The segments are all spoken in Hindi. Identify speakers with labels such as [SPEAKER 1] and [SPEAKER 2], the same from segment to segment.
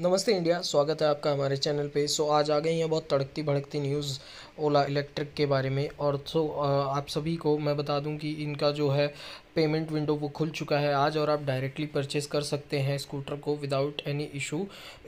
[SPEAKER 1] नमस्ते इंडिया स्वागत है आपका हमारे चैनल पे सो आज आ गई हैं बहुत तड़कती भड़कती न्यूज़ ओला इलेक्ट्रिक के बारे में और सो आप सभी को मैं बता दूं कि इनका जो है पेमेंट विंडो वो खुल चुका है आज और आप डायरेक्टली परचेज़ कर सकते हैं स्कूटर को विदाउट एनी इशू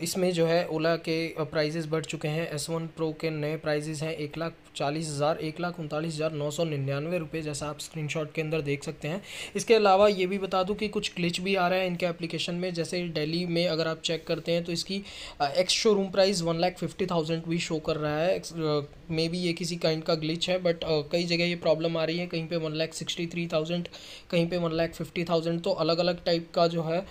[SPEAKER 1] इसमें जो है ओला के प्राइजेस बढ़ चुके हैं एस वन प्रो के नए प्राइजेस हैं एक लाख चालीस हज़ार एक लाख उनतालीस हज़ार नौ सौ निन्यानवे रुपये जैसा आप शॉट के अंदर देख सकते हैं इसके अलावा ये भी बता दूँ कि कुछ ग्लिच भी आ रहा है इनके एप्लीकेशन में जैसे डेली में अगर आप चेक करते हैं तो इसकी ex showroom price one lakh fifty thousand भी शो कर रहा है मे बी ये किसी काइंड का ग्लिच है बट कई जगह ये प्रॉब्लम आ रही है कहीं पर one lakh sixty three thousand कहीं कहीं पे वन लैख फिफ्टी थाउजेंड तो अलग अलग टाइप का जो है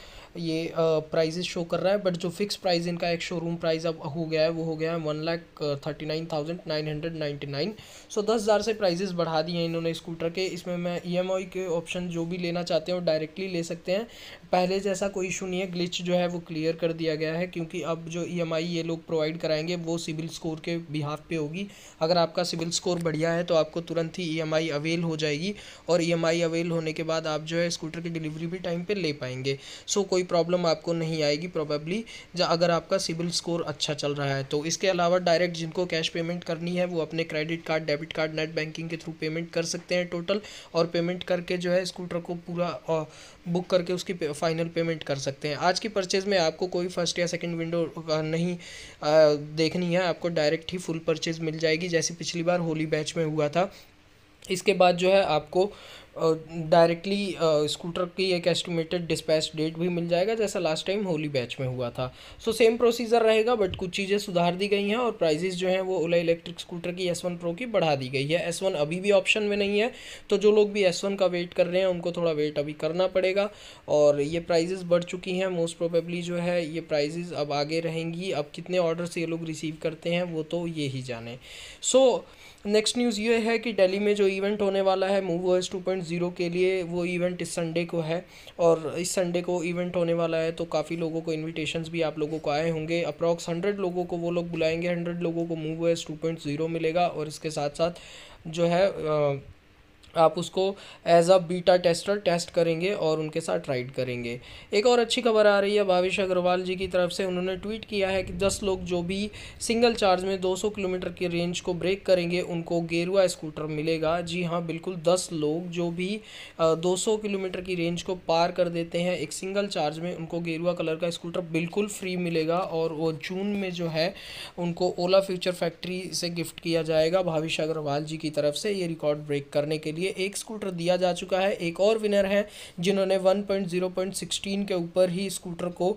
[SPEAKER 1] ये प्राइजेस शो कर रहा है बट जो फिक्स प्राइस इनका एक शोरूम प्राइस अब हो गया है वो हो गया है one lakh thirty nine thousand nine hundred ninety nine so दस हज़ार से प्राइजेस बढ़ा दिए हैं इन्होंने स्कूटर के इसमें मैं ई e के ऑप्शन जो भी लेना चाहते हैं वो डायरेक्टली ले सकते हैं पहले जैसा कोई इशू नहीं है ग्लिच जो है वो क्लियर कर दिया गया है क्योंकि अब जो ई e ये लोग प्रोवाइड कराएंगे वो सिविल स्कोर के बिहाफ पे होगी अगर आपका सिविल स्कोर बढ़िया है तो आपको तुरंत ही ई e अवेल हो जाएगी और ई अवेल होने के बाद बाद आप जो है स्कूटर की डिलीवरी भी टाइम पे ले पाएंगे सो कोई प्रॉब्लम आपको नहीं आएगी प्रॉबेबली अगर आपका सिविल स्कोर अच्छा चल रहा है तो इसके अलावा डायरेक्ट जिनको कैश पेमेंट करनी है वो अपने credit card debit card net banking के थ्रू पेमेंट कर सकते हैं टोटल और पेमेंट करके जो है स्कूटर को पूरा बुक करके उसकी फाइनल पेमेंट कर सकते हैं आज की परचेज़ में आपको कोई फर्स्ट या सेकेंड विंडो नहीं देखनी है आपको डायरेक्ट ही फुल परचेज़ मिल जाएगी जैसे पिछली बार होली बैच में हुआ था इसके बाद जो है आपको डायरेक्टली स्कूटर uh, की एक एस्टिमेटेड डिस्पैच डेट भी मिल जाएगा जैसा लास्ट टाइम होली बैच में हुआ था सो सेम प्रोसीजर रहेगा बट कुछ चीज़ें सुधार दी गई हैं और प्राइजेज जो हैं वो ओला इलेक्ट्रिक स्कूटर की एस वन प्रो की बढ़ा दी गई है एस वन अभी भी ऑप्शन में नहीं है तो जो लोग भी एस वन का वेट कर रहे हैं उनको थोड़ा वेट अभी करना पड़ेगा और ये प्राइजेज़ बढ़ चुकी हैं मोस्ट प्रोबेबली जो है ये प्राइजेज़ अब आगे रहेंगी अब कितने से ये लोग रिसीव करते हैं वो तो ये ही जाने सो नेक्स्ट न्यूज़ ये है कि दिल्ली में जो इवेंट होने वाला है Move OS two point zero के लिए वो इवेंट इस संडे को है और इस संडे को इवेंट होने वाला है तो काफ़ी लोगों को इन्विटेशन भी आप लोगों को आए होंगे अप्रॉक्स हंड्रेड लोगों को वो लोग बुलाएंगे हंड्रेड लोगों को Move OS two point zero मिलेगा और इसके साथ साथ जो है आप उसको as a beta tester test करेंगे और उनके साथ राइड करेंगे एक और अच्छी खबर आ रही है भावेश अग्रवाल जी की तरफ से उन्होंने ट्वीट किया है कि दस लोग जो भी सिंगल चार्ज में 200 किलोमीटर की रेंज को ब्रेक करेंगे उनको गेरुआ स्कूटर मिलेगा जी हाँ बिल्कुल दस लोग जो भी 200 किलोमीटर की रेंज को पार कर देते हैं एक सिंगल चार्ज में उनको गेरुआ कलर का स्कूटर बिल्कुल फ्री मिलेगा और वो जून में जो है उनको ओला फ्यूचर फैक्ट्री से गिफ्ट किया जाएगा भावेश अग्रवाल जी की तरफ से ये रिकॉर्ड ब्रेक करने के लिए लिए एक स्कूटर दिया जा चुका है एक और विनर है जिन्होंने 1.0.16 के ऊपर ही स्कूटर को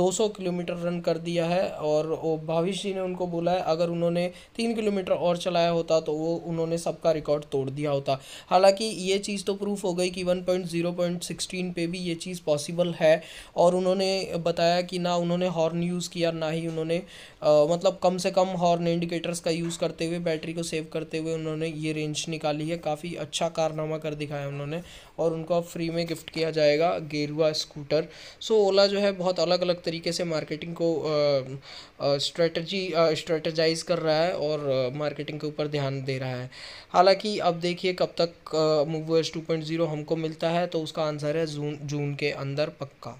[SPEAKER 1] 200 किलोमीटर रन कर दिया है और भाविश जी ने उनको बोला है अगर उन्होंने तीन किलोमीटर और चलाया होता तो वो उन्होंने सबका रिकॉर्ड तोड़ दिया होता हालांकि ये चीज़ तो प्रूफ हो गई कि वन पे भी ये चीज़ पॉसिबल है और उन्होंने बताया कि ना उन्होंने हॉर्न यूज़ किया ना ही उन्होंने आ, मतलब कम से कम हॉर्न इंडिकेटर्स का यूज़ करते हुए बैटरी को सेव करते हुए उन्होंने ये रेंज निकाली है काफ़ी अच्छा अच्छा कारनामा कर दिखाया उन्होंने और उनको फ्री में गिफ्ट किया जाएगा गेरुआ स्कूटर सो ओला जो है बहुत अलग अलग तरीके से मार्केटिंग को स्ट्रेटजी स्ट्रेटजाइज कर रहा है और मार्केटिंग के ऊपर ध्यान दे रहा है हालांकि अब देखिए कब तक मूवर्स टू पॉइंट ज़ीरो हमको मिलता है तो उसका आंसर है जून जून के अंदर पक्का